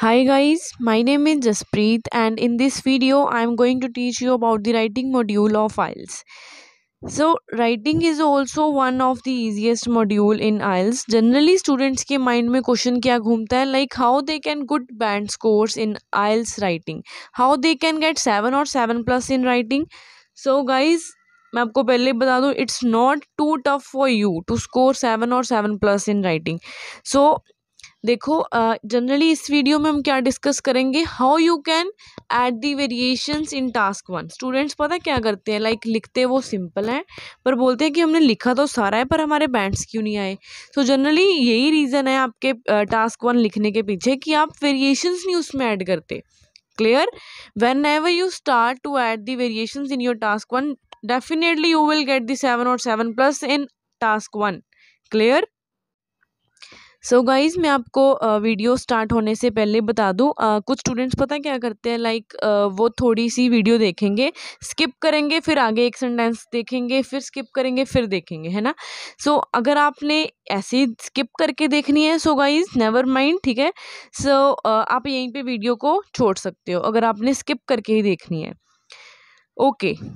Hi guys, my name is Jaspreet and in this video I am going to teach you about the writing module of IELTS. So writing is also one of the easiest module in IELTS. Generally students ke mind me question kya घूमता hai, like how they can good band scores in IELTS writing, how they can get 7 or 7 plus in writing. So guys मैं आपको पहले बता दूं not too tough for you to score seven or seven plus in writing. So. देखो generally इस video में हम क्या डिस्कस करेंगे how you can add the variations in task one students पता क्या करते हैं लाइक like, लिखते वो सिंपल हैं पर बोलते हैं कि हमने लिखा तो सारा है पर हमारे बैंड्स क्यों नहीं आए सो जनरली यही रीज़न है आपके टास्क वन लिखने के पीछे कि आप वेरिएशंस नहीं उसमें ऐड करते clear whenever you start to add the variation in your task one definitely you will get the seven और seven plus in task one clear so so guys मैं आपको वीडियो स्टार्ट होने से पहले बता दूँ कुछ स्टूडेंट्स पता क्या करते हैं लाइक वो थोड़ी सी वीडियो देखेंगे स्किप करेंगे फिर आगे एक सेंटेंस देखेंगे फिर स्किप करेंगे फिर देखेंगे है ना सो so, अगर आपने ऐसे स्किप करके देखनी है सो गाइज़ नेवर माइंड ठीक है सो so, आप यहीं पर वीडियो को छोड़ सकते हो अगर आपने स्किप करके ही देखनी है ओके okay.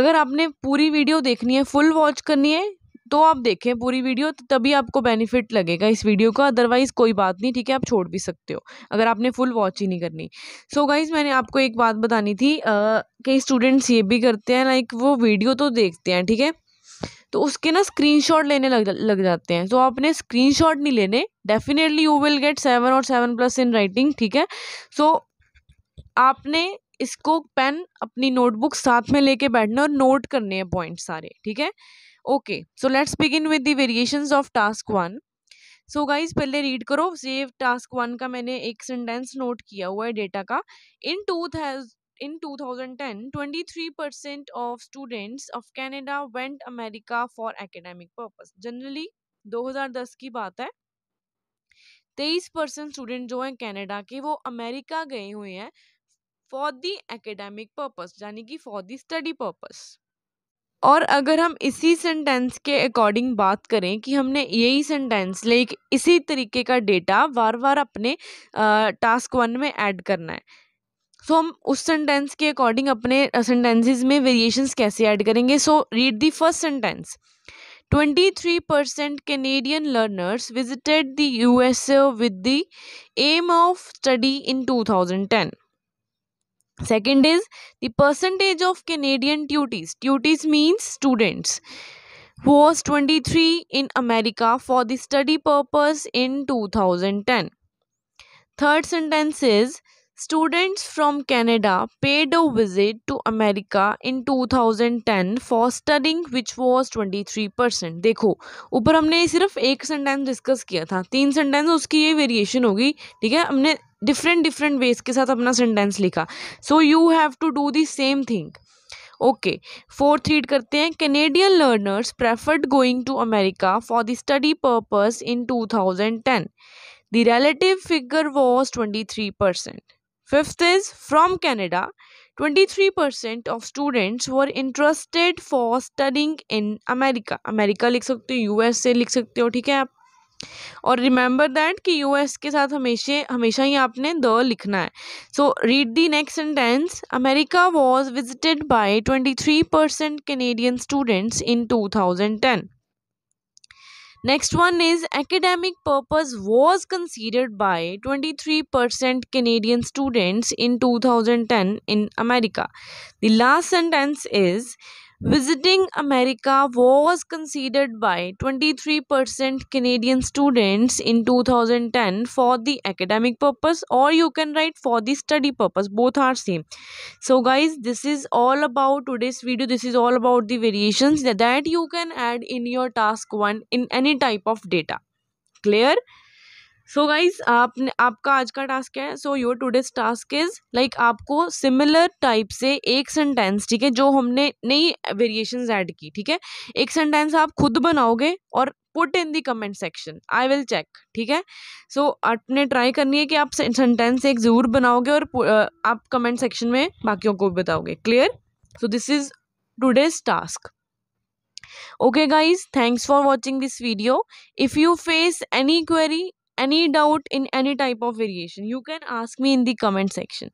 अगर आपने पूरी वीडियो देखनी है फुल वॉच करनी है तो आप देखें पूरी वीडियो तो तभी आपको बेनिफिट लगेगा इस वीडियो का अदरवाइज़ कोई बात नहीं ठीक है आप छोड़ भी सकते हो अगर आपने फुल वॉच ही नहीं करनी सो so गाइज़ मैंने आपको एक बात बतानी थी कई स्टूडेंट्स ये भी करते हैं लाइक वो वीडियो तो देखते हैं ठीक है तो उसके ना स्क्रीनशॉट लेने लग लग जाते हैं तो आपने स्क्रीनशॉट नहीं लेने definitely you will get seven और सेवन प्लस इन राइटिंग ठीक है सो so, आपने इसको पेन अपनी नोटबुक साथ में लेके बैठना और नोट करने हैं पॉइंट सारे ठीक है okay so let's begin with the variations of task one so guys पहले रीड करो सेव टास्क वन का मैंने एक सेंटेंस नोट किया हुआ है डेटा का in two in 2010 23% of students of canada went America for academic purpose generally 2010 की बात है 23% परसेंट स्टूडेंट जो हैं कनाडा के वो अमेरिका गए हुए हैं फॉर दी एकेडमिक पर्पज यानी कि फॉर दी स्टडी पर्पज और अगर हम इसी सेंटेंस के अकॉर्डिंग बात करें कि हमने यही सेंटेंस लाइक इसी तरीके का डेटा बार बार अपने टास्क वन में ऐड करना है सो so, हम उस सेंटेंस के अकॉर्डिंग अपने सेंटेंसेस में वेरिएशंस कैसे ऐड करेंगे so read the first sentence twenty three percent Canadian learners visited the A with the aim of study in two thousand ten second is the percentage of Canadian duties duties means students was twenty three in America for the study purpose in two thousand ten third sentence is students from Canada paid a visit to America in two thousand ten for studying which was twenty three percent देखो ऊपर हमने सिर्फ एक sentence discuss किया था तीन sentence उसकी ये वेरिएशन होगी ठीक है हमने डिफरेंट डिफरेंट वेज के साथ अपना सेंटेंस लिखा so you have to do the same thing okay fourth read करते हैं Canadian learners preferred going to America for the study purpose in two thousand ten the relative figure was twenty three percent fifth is from Canada twenty three percent of students were interested for studying in America America लिख सकते हो U S A लिख सकते हो ठीक है आप और रिमेंबर दैट कि यूएस के साथ हमेशा हमेशा ही आपने द लिखना है so read the next sentence America was visited by twenty three percent Canadian students in two thousand ten next one is academic purpose was considered by twenty three percent Canadian students in two thousand ten in America the last sentence is Visiting America was considered by 23% Canadian students in 2010 for the academic purpose or you can write for the study purpose both are same so guys this is all about today's video this is all about the variations that you can add in your task 1 in any type of data clear so guys आपने आपका आज का task है so your today's task is like आपको similar type से एक sentence ठीक है जो हमने नई वेरिएशन ऐड की ठीक है एक सेंटेंस आप खुद बनाओगे और put in the comment section I will check ठीक है सो so, आपने ट्राई करनी है कि आप सेंटेंस एक ज़रूर बनाओगे और आप कमेंट सेक्शन में बाकियों को भी बताओगे clear so this is today's task okay guys thanks for watching this video if you face any query any doubt in any type of variation you can ask me in the comment section